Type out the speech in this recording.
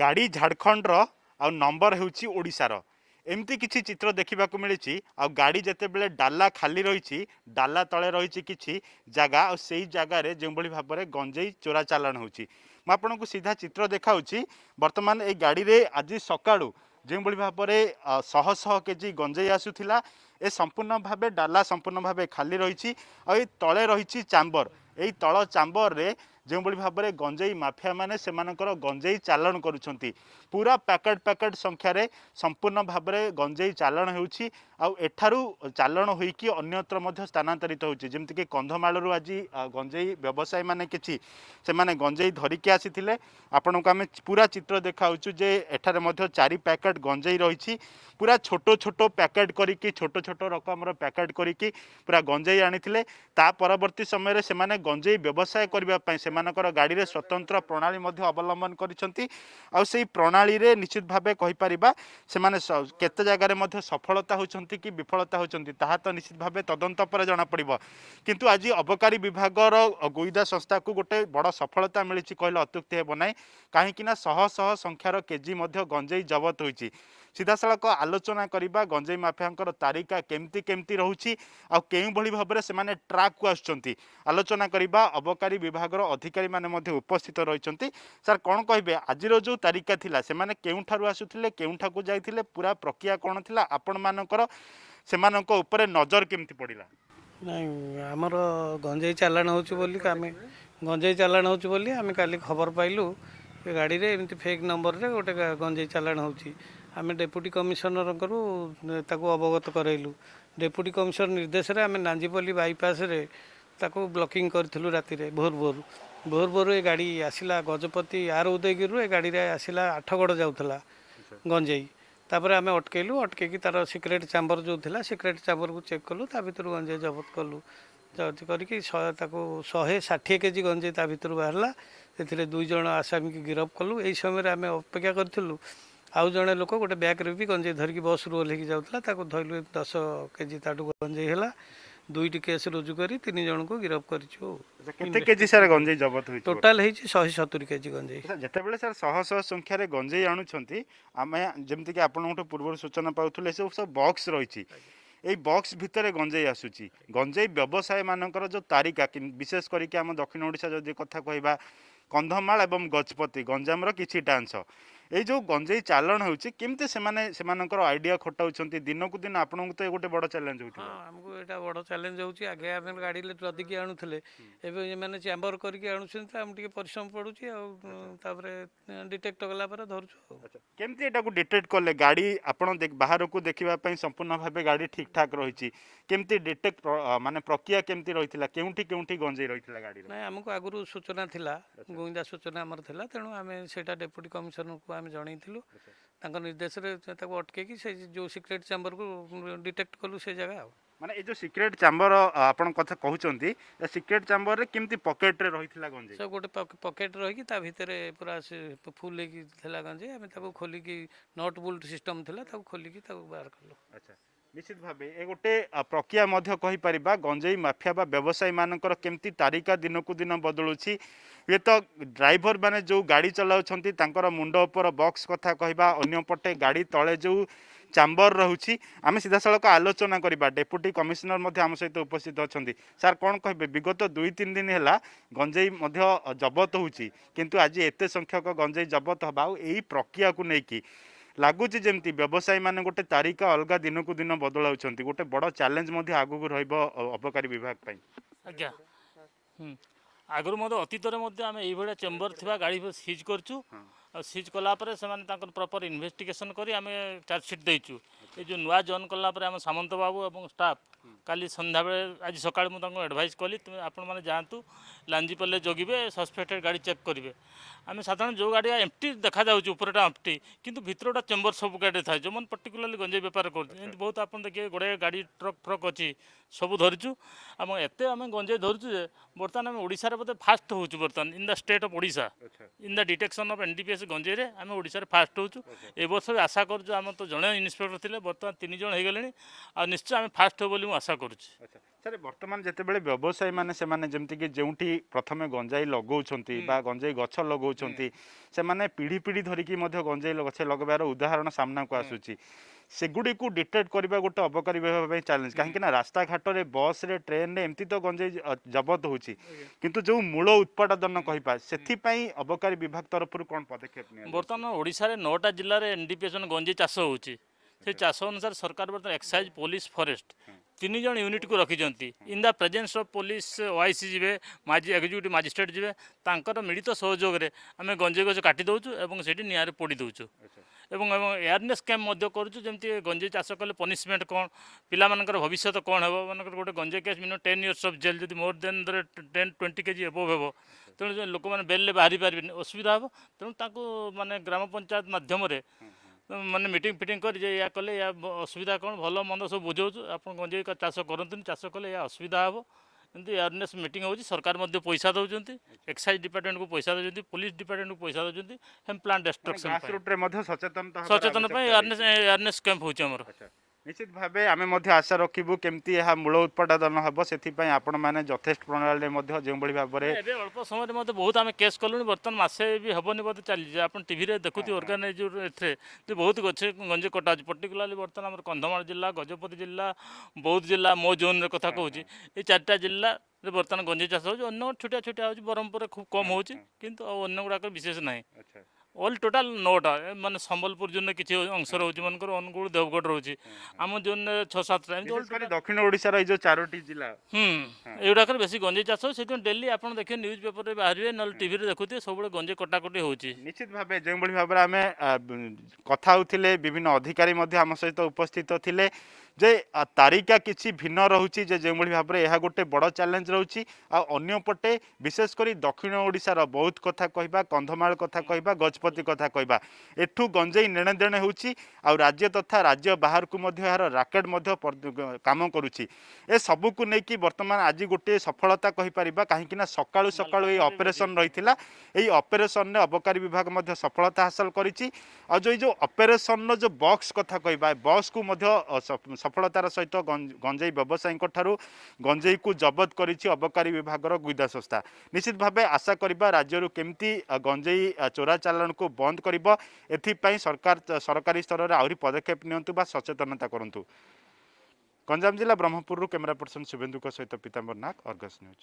ଗାଡ଼ି ଝାଡ଼ଖଣ୍ଡର ଆଉ ନମ୍ବର ହେଉଛି ଓଡ଼ିଶାର ଏମିତି କିଛି ଚିତ୍ର ଦେଖିବାକୁ ମିଳିଛି ଆଉ ଗାଡ଼ି ଯେତେବେଳେ ଡାଲା ଖାଲି ରହିଛି ଡାଲା ତଳେ ରହିଛି କିଛି ଜାଗା ଆଉ ସେଇ ଜାଗାରେ ଯେଉଁଭଳି ଭାବରେ ଗଞ୍ଜେଇ ଚୋରା ଚାଲାଣ ହେଉଛି ମୁଁ ଆପଣଙ୍କୁ ସିଧା ଚିତ୍ର ଦେଖାଉଛି ବର୍ତ୍ତମାନ ଏଇ ଗାଡ଼ିରେ ଆଜି ସକାଳୁ ଯେଉଁଭଳି ଭାବରେ ଶହ ଶହ କେଜି ଗଞ୍ଜେଇ ଆସୁଥିଲା ଏ ସମ୍ପୂର୍ଣ୍ଣ ଭାବେ ଡାଲା ସମ୍ପୂର୍ଣ୍ଣ ଭାବେ ଖାଲି ରହିଛି ଆଉ ଏଇ ତଳେ ରହିଛି ଚାମ୍ବର ଏଇ ତଳ ଚାମ୍ବରରେ ଯେଉଁଭଳି ଭାବରେ ଗଞ୍ଜେଇ ମାଫିଆମାନେ ସେମାନଙ୍କର ଗଞ୍ଜେଇ ଚାଲାଣ କରୁଛନ୍ତି ପୁରା ପ୍ୟାକେଟ୍ ପ୍ୟାକେଟ୍ ସଂଖ୍ୟାରେ ସମ୍ପୂର୍ଣ୍ଣ ଭାବରେ ଗଞ୍ଜେଇ ଚାଲାଣ ହେଉଛି ଆଉ ଏଠାରୁ ଚାଲାଣ ହୋଇକି ଅନ୍ୟତ୍ର ମଧ୍ୟ ସ୍ଥାନାନ୍ତରିତ ହେଉଛି ଯେମିତିକି କନ୍ଧମାଳରୁ ଆଜି ଗଞ୍ଜେଇ ବ୍ୟବସାୟୀମାନେ କିଛି ସେମାନେ ଗଞ୍ଜେଇ ଧରିକି ଆସିଥିଲେ ଆପଣଙ୍କୁ ଆମେ ପୁରା ଚିତ୍ର ଦେଖାଉଛୁ ଯେ ଏଠାରେ ମଧ୍ୟ ଚାରି ପ୍ୟାକେଟ୍ ଗଞ୍ଜେଇ ରହିଛି ପୁରା ଛୋଟ ଛୋଟ ପ୍ୟାକେଟ୍ କରିକି ଛୋଟ ଛୋଟ ରକମର ପ୍ୟାକେଟ୍ କରିକି ପୁରା ଗଞ୍ଜେଇ ଆଣିଥିଲେ ତା ପରବର୍ତ୍ତୀ ସମୟରେ ସେମାନେ ଗଞ୍ଜେଇ ବ୍ୟବସାୟ କରିବା ପାଇଁ ସେମାନଙ୍କର ଗାଡ଼ିରେ ସ୍ୱତନ୍ତ୍ର ପ୍ରଣାଳୀ ମଧ୍ୟ ଅବଲମ୍ବନ କରିଛନ୍ତି ଆଉ ସେଇ ପ୍ରଣାଳୀରେ ନିଶ୍ଚିତ ଭାବେ କହିପାରିବା ସେମାନେ କେତେ ଜାଗାରେ ମଧ୍ୟ ସଫଳତା ହେଉଛନ୍ତି କି ବିଫଳତା ହେଉଛନ୍ତି ତାହା ତ ନିଶ୍ଚିତ ଭାବେ ତଦନ୍ତ ପରେ ଜଣାପଡ଼ିବ କିନ୍ତୁ ଆଜି ଅବକାରୀ ବିଭାଗର ଗୁଇନ୍ଦା ସଂସ୍ଥାକୁ ଗୋଟେ ବଡ଼ ସଫଳତା ମିଳିଛି କହିଲେ ଅତ୍ୟୁକ୍ତି ହେବ ନାହିଁ କାହିଁକିନା ଶହ ଶହ ସଂଖ୍ୟାର କେଜି ମଧ୍ୟ ଗଞ୍ଜେଇ ଜବତ ହୋଇଛି ସିଧାସଳଖ ଆଲୋଚନା କରିବା ଗଞ୍ଜେଇ ମାଫିଆଙ୍କର ତାରିକା କେମିତି କେମିତି ରହୁଛି ଆଉ କେଉଁଭଳି ଭାବରେ ସେମାନେ ଟ୍ରାକ୍କୁ ଆସୁଛନ୍ତି ଆଲୋଚନା କରିବା ଅବକାରୀ ବିଭାଗର ଅଧିକାରୀମାନେ ମଧ୍ୟ ଉପସ୍ଥିତ ରହିଛନ୍ତି ସାର୍ କ'ଣ କହିବେ ଆଜିର ଯେଉଁ ତାରିକା ଥିଲା ସେମାନେ କେଉଁଠାରୁ ଆସୁଥିଲେ କେଉଁଠାକୁ ଯାଇଥିଲେ ପୁରା ପ୍ରକ୍ରିୟା କ'ଣ ଥିଲା ଆପଣମାନଙ୍କର ସେମାନଙ୍କ ଉପରେ ନଜର କେମିତି ପଡ଼ିଲା ନାଇଁ ଆମର ଗଞ୍ଜେଇ ଚାଲାଣ ହେଉଛି ବୋଲି ଆମେ ଗଞ୍ଜେଇ ଚାଲାଣ ହେଉଛି ବୋଲି ଆମେ କାଲି ଖବର ପାଇଲୁ ଗାଡ଼ିରେ ଏମିତି ଫେକ୍ ନମ୍ବରରେ ଗୋଟେ ଗଞ୍ଜେଇ ଚାଲାଣ ହେଉଛି ଆମେ ଡେପୁଟି କମିଶନରଙ୍କରୁ ତାକୁ ଅବଗତ କରାଇଲୁ ଡେପୁଟି କମିଶନର ନିର୍ଦ୍ଦେଶରେ ଆମେ ନାଞ୍ଜିପଲ୍ଲୀ ବାଇପାସ୍ରେ ତାକୁ ବ୍ଲକିଂ କରିଥିଲୁ ରାତିରେ ଭୋର ଭୋରୁ ଭୋର ଭୋରୁ ଏ ଗାଡ଼ି ଆସିଲା ଗଜପତି ଆର ଉଦୟଗିରିରୁ ଏ ଗାଡ଼ିରେ ଆସିଲା ଆଠଗଡ଼ ଯାଉଥିଲା ଗଞ୍ଜେଇ ତାପରେ ଆମେ ଅଟକେଇଲୁ ଅଟକେଇକି ତାର ସିକ୍ରେଟ୍ ଚାମ୍ବର ଯେଉଁ ଥିଲା ସିକ୍ରେଟ୍ ଚାମ୍ବରକୁ ଚେକ୍ କଲୁ ତା ଭିତରୁ ଗଞ୍ଜେଇ ଜବତ କଲୁ ଜବତ କରିକି ତାକୁ ଶହେ ଷାଠିଏ କେଜି ଗଞ୍ଜେଇ ତା ଭିତରୁ ବାହାରିଲା ସେଥିରେ ଦୁଇ ଜଣ ଆସାମୀକି ଗିରଫ କଲୁ ଏହି ସମୟରେ ଆମେ ଅପେକ୍ଷା କରିଥିଲୁ ଆଉ ଜଣେ ଲୋକ ଗୋଟେ ବ୍ୟାଗ୍ରେ ବି ଗଞ୍ଜେଇ ଧରିକି ବସ୍ରୁ ଓହ୍ଲେଇକି ଯାଉଥିଲା ତାକୁ ଧରିଲୁ ଦଶ କେଜି ତାଠୁ ଗଞ୍ଜେଇ ହେଲା ଦୁଇଟି କେସ୍ ରୁଜୁ କରି ତିନି ଜଣଙ୍କୁ ଗିରଫ କରିଛୁ କେତେ କେଜି ସାର ଗଞ୍ଜେଇ ଜବତ ହୋଇଛି ଟୋଟାଲ ହେଇଛି ଶହେ ସତୁରି କେଜି ଗଞ୍ଜେଇ ଯେତେବେଳେ ସାର ଶହ ଶହ ସଂଖ୍ୟାରେ ଗଞ୍ଜେଇ ଆଣୁଛନ୍ତି ଆମେ ଯେମିତିକି ଆପଣଙ୍କଠୁ ପୂର୍ବରୁ ସୂଚନା ପାଉଥିଲେ ଏସବୁ ସବୁ ବକ୍ସ ରହିଛି এই বক্স ভিতরে গঞ্জেই আসুচি গঞ্জেই ব্যবসায়ী মানকর যে তারিকা বিশেষ করিকি আম দক্ষিণ ওড়িশা যদি কথা কহবা কন্ধমাল এবং গজপতি গঞ্জামর কিছুটা অংশ ये जो गंजे चालन होती से आईडिया खटाऊँ दिनक दिन आप गोटे बड़ चैलेंज होता बड़ चैलेंज हो आगे आप गाड़ी लदिक आणुते एवं चैंबर करके आगे परिश्रम पड़ूर डिटेक्ट गलामती डिटेक्ट कले गाड़ी आप बाहर को देखापी संपूर्ण भाव गाड़ी ठीक ठाक रही कमी डिटेक्ट मानते प्रक्रिया कमी रही है क्यों क्यों गंजे रही है गाड़ी ना आमको आगुरी सूचना थी गुईंदा सूचना तेणु आम से डेप्यूटी कमिशनर को आम जनईलु निर्देश अटके सिक्रेट चेम्बर को डिटेक्ट कलु से जगह मैंने ये जो सिक्रेट चेम्बर आप क्या कहते सिक्रेट चेम्बर में कमी पकेट रही गंजे सब गोटे पकेट रही भितर पूरा फुल गंजे आम खोलिकी नट बोल्ट सिस्टम थी खोलिकी बाहर कलु अच्छा ନିଶ୍ଚିତ ଭାବେ ଏ ଗୋଟେ ପ୍ରକ୍ରିୟା ମଧ୍ୟ କହିପାରିବା ଗଞ୍ଜେଇ ମାଫିଆ ବା ବ୍ୟବସାୟୀମାନଙ୍କର କେମିତି ତାରିକା ଦିନକୁ ଦିନ ବଦଳୁଛି ହୁଏତ ଡ୍ରାଇଭରମାନେ ଯେଉଁ ଗାଡ଼ି ଚଲାଉଛନ୍ତି ତାଙ୍କର ମୁଣ୍ଡ ଉପର ବକ୍ସ କଥା କହିବା ଅନ୍ୟପଟେ ଗାଡ଼ି ତଳେ ଯେଉଁ ଚାମ୍ବର ରହୁଛି ଆମେ ସିଧାସଳଖ ଆଲୋଚନା କରିବା ଡେପୁଟି କମିଶନର ମଧ୍ୟ ଆମ ସହିତ ଉପସ୍ଥିତ ଅଛନ୍ତି ସାର୍ କ'ଣ କହିବେ ବିଗତ ଦୁଇ ତିନି ଦିନ ହେଲା ଗଞ୍ଜେଇ ମଧ୍ୟ ଜବତ ହେଉଛି କିନ୍ତୁ ଆଜି ଏତେ ସଂଖ୍ୟକ ଗଞ୍ଜେଇ ଜବତ ହେବା ଆଉ ଏଇ ପ୍ରକ୍ରିୟାକୁ ନେଇକି ଲାଗୁଛି ଯେମିତି ବ୍ୟବସାୟୀମାନେ ଗୋଟେ ତାରିଖ ଅଲଗା ଦିନକୁ ଦିନ ବଦଳାଉଛନ୍ତି ଗୋଟେ ବଡ଼ ଚ୍ୟାଲେଞ୍ଜ ମଧ୍ୟ ଆଗକୁ ରହିବ ଅବକାରୀ ବିଭାଗ ପାଇଁ ଆଜ୍ଞା ଆଗରୁ ମଧ୍ୟ ଅତୀତରେ ମଧ୍ୟ ଆମେ ଏଇଭଳିଆ ଚେମ୍ବର ଥିବା ଗାଡ଼ି ସିଜ୍ କରିଛୁ ଆଉ ସିଜ୍ କଲାପରେ ସେମାନେ ତାଙ୍କର ପ୍ରପର୍ ଇନଭେଷ୍ଟିଗେସନ୍ କରି ଆମେ ଚାର୍ଜସିଟ୍ ଦେଇଛୁ ଏ ଯେଉଁ ନୂଆ ଜଏନ୍ କଲାପରେ ଆମ ସାମନ୍ତ ବାବୁ ଏବଂ ଷ୍ଟାଫ୍ কালি সন্ধ্যাবেলে আজ সকালে মু তাঁকু আডভাইস কলি আপনার যাতে লাঞ্জিপালে জগিবে সসপেক্টেড গাড়ি চেক করবে আমি সাধারণ যে গাড়ি এমটি দেখা যাচ্ছে উপরটা এমটি কিন্তু ভিতরটা চেম্বর সব গাড়ি থাকে যে পার্টিকুলারলি গঞ্জেই বেপার করছে এমনি বহু আপনার দেখবে গোড়ে গাড়ি ট্রক ফ্রক অছি সবু ধরিছু এবং এত আমি গঞ্জেই ধরিছু যে বর্তমানে আমি ওড়শার বোধে ফাষ্ট হচ্ছু বর্তমান in the state of Odisha in the detection of NDPS গঞ্জেইরে আমি ওড়শার ফাষ্ট হচ্ছু এবর্ষ আশা করছু আমার তো জন ইন্সপেক্টর লে বর্তমান তিনজন হয়ে গেলে আর নিশ্চয় আমি ফাষ্ট হব বলে আশা করছি ସାର୍ ବର୍ତ୍ତମାନ ଯେତେବେଳେ ବ୍ୟବସାୟୀମାନେ ସେମାନେ ଯେମିତିକି ଯେଉଁଠି ପ୍ରଥମେ ଗଞ୍ଜାଇ ଲଗାଉଛନ୍ତି ବା ଗଞ୍ଜାଇ ଗଛ ଲଗାଉଛନ୍ତି ସେମାନେ ପିଢ଼ି ପିଢ଼ି ଧରିକି ମଧ୍ୟ ଗଞ୍ଜାଇ ଗଛ ଲଗାଇବାର ଉଦାହରଣ ସାମ୍ନାକୁ ଆସୁଛି ସେଗୁଡ଼ିକୁ ଡିଟେକ୍ଟ କରିବା ଗୋଟେ ଅବକାରୀ ହେବା ପାଇଁ ଚ୍ୟାଲେଞ୍ଜ କାହିଁକିନା ରାସ୍ତାଘାଟରେ ବସ୍ରେ ଟ୍ରେନ୍ରେ ଏମିତି ତ ଗଞ୍ଜେଇ ଜବତ ହେଉଛି କିନ୍ତୁ ଯେଉଁ ମୂଳ ଉତ୍ପାଦନ କହିବା ସେଥିପାଇଁ ଅବକାରୀ ବିଭାଗ ତରଫରୁ କ'ଣ ପଦକ୍ଷେପ ନିଆ ବର୍ତ୍ତମାନ ଓଡ଼ିଶାରେ ନଅଟା ଜିଲ୍ଲାରେ ଏନ୍ ଡି ପି ଏସ୍ ଗଞ୍ଜେଇ ଚାଷ ହେଉଛି ସେ ଚାଷ ଅନୁସାରେ ସରକାର ବର୍ତ୍ତମାନ ଏକ୍ସାଇଜ୍ ପୋଲିସ ଫରେଷ୍ଟ ତିନି ଜଣ ୟୁନିଟ୍କୁ ରଖିଛନ୍ତି in the presence of police OIC ଯିବେ ମାଜି ଏକ୍ଜିକ୍ୟୁଟିଭ୍ ମାଜିଷ୍ଟ୍ରେଟ୍ ଯିବେ ତାଙ୍କର ମିଳିତ ସହଯୋଗରେ ଆମେ ଗଞ୍ଜେଇ ଗଛ କାଟି ଦେଉଛୁ ଏବଂ ସେଇଠି ନିଆଁରେ ପୋଡ଼ି ଦେଉଛୁ ଏବଂ ଏବଂ ଏୟାରନେସ୍ କ୍ୟାମ୍ପ ମଧ୍ୟ କରୁଛୁ ଯେମିତି ଗଞ୍ଜେଇ ଚାଷ କଲେ ପନିସମେଣ୍ଟ କ'ଣ ପିଲାମାନଙ୍କର ଭବିଷ୍ୟତ କ'ଣ ହେବ ମାନଙ୍କର ଗୋଟେ ଗଞ୍ଜେଇ case minimum ten years of jail ଯଦି more than ten twenty KG above ହେବ ତେଣୁ ଲୋକମାନେ ବେଲ୍ରେ ବାହାରି ପାରିବେନି ଅସୁବିଧା ହେବ ତେଣୁ ତାଙ୍କୁ ମାନେ ଗ୍ରାମ ପଞ୍ଚାୟତ ମାଧ୍ୟମରେ मैंने मीट फिट कर असुविधा कौन भल मंद सब बुझाऊ आप चाष कर चाष कले असुविधा हम इनकी एयरने मीट हो सरकार पैसा दौरान एक्साइज डिपार्टमेंट को पैसा दौरान पुलिस डिपार्टमेंट को पैसा दौरान हम प्लांट डेस्ट्रक्शन सचेतन सचेतन एयरने एयरने कैंप हो निश्चित ভাবে আমি মধ্য আশা রাখিবো কেমতি এই মূল উৎপটা দান হব সেটি পাই आपण माने যথেষ্ট প্রণাললে মধ্যে জেম বড়ি ভাবেৰে অলপ সময়তে বহুত আমি কেস কলুনি বৰ্তমান মাসে বি হবনি বহুত চলি আছে आपण টিভি ৰে দেখোতি অর্গনাizer তে বহুত গজে গঞ্জি কটাজ পৰ্টিকুলarli বৰ্তমান আমাৰ গোন্ধমাৰ জিলা গজপতি জিলা বহুত জিলা মো জোনৰ কথা কওহি এই চাৰিটা জিলা বৰ্তমান গঞ্জি চাছ অ' ন ন ছটা ছটা আউজি বৰমপুৰ খুব কম হয় কিন্তু অ' অন্য গুৰাৰ বিশেষ নাই আচ্ছা অল টোটাল নটা মানে সম্বলপুর জন্য কিছু অংশ রয়েছে মনে অনুগুল দেবগড় রয়েছে আমার জন্য ছ সাতটা দক্ষিণ ওড়িশার এই যে চারোটি জেলা হুম এগুলাকর বেশি গঞ্জে চাষ সেদিন ডেলি আপনার দেখে নিউজ পেপরে বাহারে নহলে টিভি দেখুতে সবুলে গঞ্জে কটাকটি হচ্ছে নিশ্চিত ভাবে যেভাবে ভাবে আমি কথা হলে বিভিন্ন অধিকারী আমার সহ উপস্থিত লে ଯେ ତାରିକା କିଛି ଭିନ୍ନ ରହୁଛି ଯେ ଯେଉଁଭଳି ଭାବରେ ଏହା ଗୋଟେ ବଡ଼ ଚ୍ୟାଲେଞ୍ଜ ରହୁଛି ଆଉ ଅନ୍ୟପଟେ ବିଶେଷ କରି ଦକ୍ଷିଣ ଓଡ଼ିଶାର ବହୁତ କଥା କହିବା କନ୍ଧମାଳ କଥା କହିବା ଗଜପତି କଥା କହିବା ଏଠୁ ଗଞ୍ଜେଇ ନେଣଦେଣ ହେଉଛି ଆଉ ରାଜ୍ୟ ତଥା ରାଜ୍ୟ ବାହାରକୁ ମଧ୍ୟ ଏହାର ରାକେଟ୍ ମଧ୍ୟ କାମ କରୁଛି ଏ ସବୁକୁ ନେଇକି ବର୍ତ୍ତମାନ ଆଜି ଗୋଟିଏ ସଫଳତା କହିପାରିବା କାହିଁକିନା ସକାଳୁ ସକାଳୁ ଏଇ ଅପରେସନ୍ ରହିଥିଲା ଏଇ ଅପରେସନ୍ରେ ଅବକାରୀ ବିଭାଗ ମଧ୍ୟ ସଫଳତା ହାସଲ କରିଛି ଆଉ ଯେଉଁ ଏଇ ଯେଉଁ ଅପରେସନ୍ର ଯେଉଁ ବକ୍ସ କଥା କହିବା ବକ୍ସକୁ ମଧ୍ୟ ସଫଳତାର ସହିତ ଗଞ୍ଜେଇ ବ୍ୟବସାୟୀଙ୍କ ଠାରୁ ଗଞ୍ଜେଇକୁ ଜବତ କରିଛି ଅବକାରୀ ବିଭାଗର ଗୁଇନ୍ଦା ସଂସ୍ଥା ନିଶ୍ଚିତ ଭାବେ ଆଶା କରିବା ରାଜ୍ୟରୁ କେମିତି ଗଞ୍ଜେଇ ଚୋରାଚାଲାଣକୁ ବନ୍ଦ କରିବ ଏଥିପାଇଁ ସରକାର ସରକାରୀ ସ୍ତରରେ ଆହୁରି ପଦକ୍ଷେପ ନିଅନ୍ତୁ ବା ସଚେତନତା କରନ୍ତୁ ଗଞ୍ଜାମ ଜିଲ୍ଲା ବ୍ରହ୍ମପୁରରୁ କ୍ୟାମେରା ପର୍ସନ୍ ଶୁଭେନ୍ଦୁଙ୍କ ସହିତ ପିତାମ୍ବର ନାଗ ଅର୍ଗସ ନ୍ୟୁଜ୍